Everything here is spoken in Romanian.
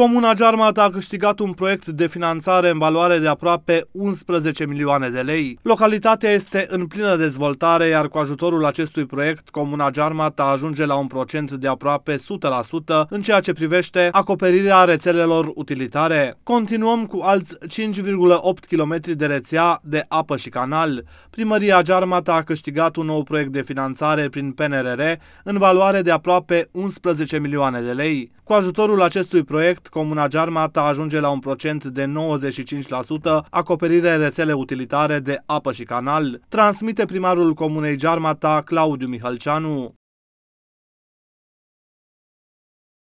Comuna Gearmat a câștigat un proiect de finanțare în valoare de aproape 11 milioane de lei. Localitatea este în plină dezvoltare, iar cu ajutorul acestui proiect, Comuna Gearmat ajunge la un procent de aproape 100% în ceea ce privește acoperirea rețelelor utilitare. Continuăm cu alți 5,8 km de rețea de apă și canal. Primăria Gearmat a câștigat un nou proiect de finanțare prin PNRR în valoare de aproape 11 milioane de lei. Cu ajutorul acestui proiect, proiect, Comuna Gearmata ajunge la un procent de 95% acoperire rețele utilitare de apă și canal, transmite primarul Comunei Gearmata, Claudiu Mihălceanu.